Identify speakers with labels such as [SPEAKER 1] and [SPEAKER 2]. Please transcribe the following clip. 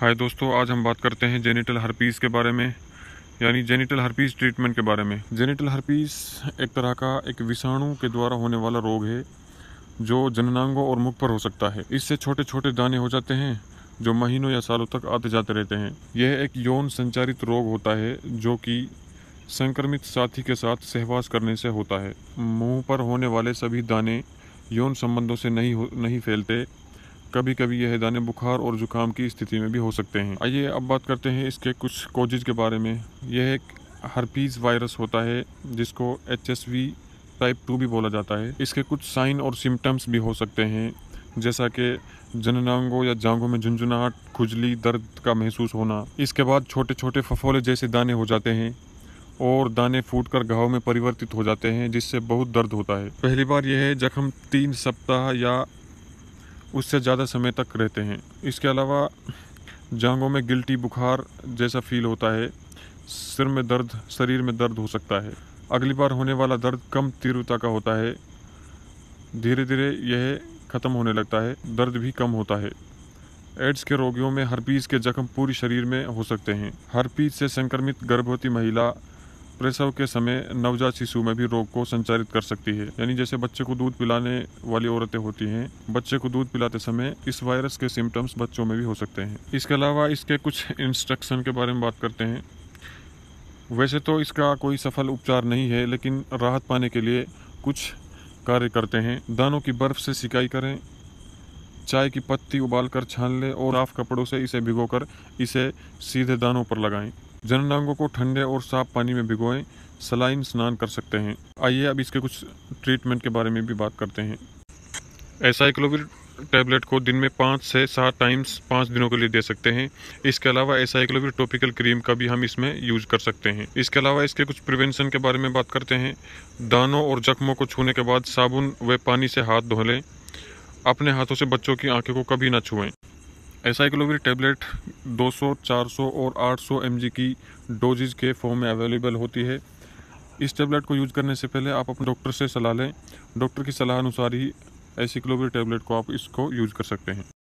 [SPEAKER 1] हाय दोस्तों आज हम बात करते हैं जेनिटल हर्पीस के बारे में यानी जेनिटल हर्पीस ट्रीटमेंट के बारे में जेनिटल हर्पीस एक तरह का एक विषाणु के द्वारा होने वाला रोग है जो जननांगों और मुख पर हो सकता है इससे छोटे छोटे दाने हो जाते हैं जो महीनों या सालों तक आते जाते रहते हैं यह एक यौन संचारित रोग होता है जो कि संक्रमित साथी के साथ सहवास करने से होता है मुँह पर होने वाले सभी दाने यौन संबंधों से नहीं हो, नहीं फैलते कभी कभी यह दाने बुखार और जुकाम की स्थिति में भी हो सकते हैं आइए अब बात करते हैं इसके कुछ कोजिज के बारे में यह एक हरपीज़ वायरस होता है जिसको एच टाइप टू भी बोला जाता है इसके कुछ साइन और सिम्टम्स भी हो सकते हैं जैसा कि जननांगों या जांघों में झुंझुनाहट खुजली दर्द का महसूस होना इसके बाद छोटे छोटे फफोले जैसे दाने हो जाते हैं और दाने फूटकर घाव में परिवर्तित हो जाते हैं जिससे बहुत दर्द होता है पहली बार यह जख्म तीन सप्ताह या उससे ज़्यादा समय तक रहते हैं इसके अलावा जांघों में गिल्टी बुखार जैसा फील होता है सिर में दर्द शरीर में दर्द हो सकता है अगली बार होने वाला दर्द कम तीव्रता का होता है धीरे धीरे यह ख़त्म होने लगता है दर्द भी कम होता है एड्स के रोगियों में हरपीज के जख्म पूरे शरीर में हो सकते हैं हरपीज से संक्रमित गर्भवती महिला प्रसव के समय नवजात शिशु में भी रोग को संचारित कर सकती है यानी जैसे बच्चे को दूध पिलाने वाली औरतें होती हैं बच्चे को दूध पिलाते समय इस वायरस के सिम्टम्स बच्चों में भी हो सकते हैं इसके अलावा इसके कुछ इंस्ट्रक्शन के बारे में बात करते हैं वैसे तो इसका कोई सफल उपचार नहीं है लेकिन राहत पाने के लिए कुछ कार्य करते हैं दानों की बर्फ़ से सिकाई करें चाय की पत्ती उबालकर छान लें और साफ कपड़ों से इसे भिगोकर इसे सीधे दानों पर लगाएं जननांगों को ठंडे और साफ पानी में भिगोएं सलाइन स्नान कर सकते हैं आइए अब इसके कुछ ट्रीटमेंट के बारे में भी बात करते हैं एसाइक्लोविर टैबलेट को दिन में पाँच से सात टाइम्स पाँच दिनों के लिए दे सकते हैं इसके अलावा एसाइक्लोविर टॉपिकल क्रीम का भी हम इसमें यूज कर सकते हैं इसके अलावा इसके कुछ प्रिवेंशन के बारे में बात करते हैं दानों और जख्मों को छूने के बाद साबुन व पानी से हाथ धो लें अपने हाथों से बच्चों की आंखें को कभी ना छुएं एसाइक्लोविर टेबलेट 200, 400 और 800 mg की डोजेज के फॉर्म में अवेलेबल होती है इस टेबलेट को यूज करने से पहले आप अपने डॉक्टर से सलाह लें डॉक्टर की सलाह अनुसार ही एसिक्लोविर टेबलेट को आप इसको यूज कर सकते हैं